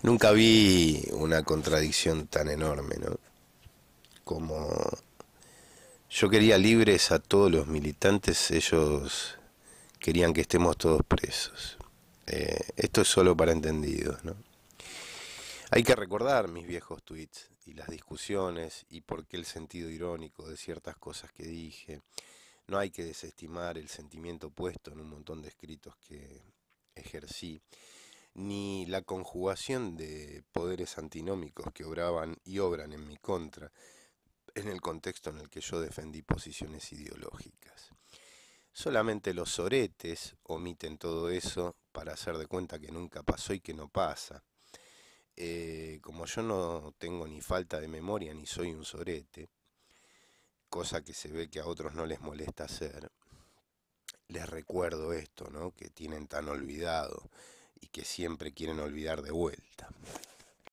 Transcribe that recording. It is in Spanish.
Nunca vi una contradicción tan enorme, ¿no? Como yo quería libres a todos los militantes, ellos querían que estemos todos presos. Eh, esto es solo para entendidos, ¿no? Hay que recordar mis viejos tweets y las discusiones y por qué el sentido irónico de ciertas cosas que dije. No hay que desestimar el sentimiento puesto en un montón de escritos que ejercí ni la conjugación de poderes antinómicos que obraban y obran en mi contra, en el contexto en el que yo defendí posiciones ideológicas. Solamente los soretes omiten todo eso para hacer de cuenta que nunca pasó y que no pasa. Eh, como yo no tengo ni falta de memoria ni soy un sorete, cosa que se ve que a otros no les molesta hacer, les recuerdo esto, ¿no? Que tienen tan olvidado y que siempre quieren olvidar de vuelta.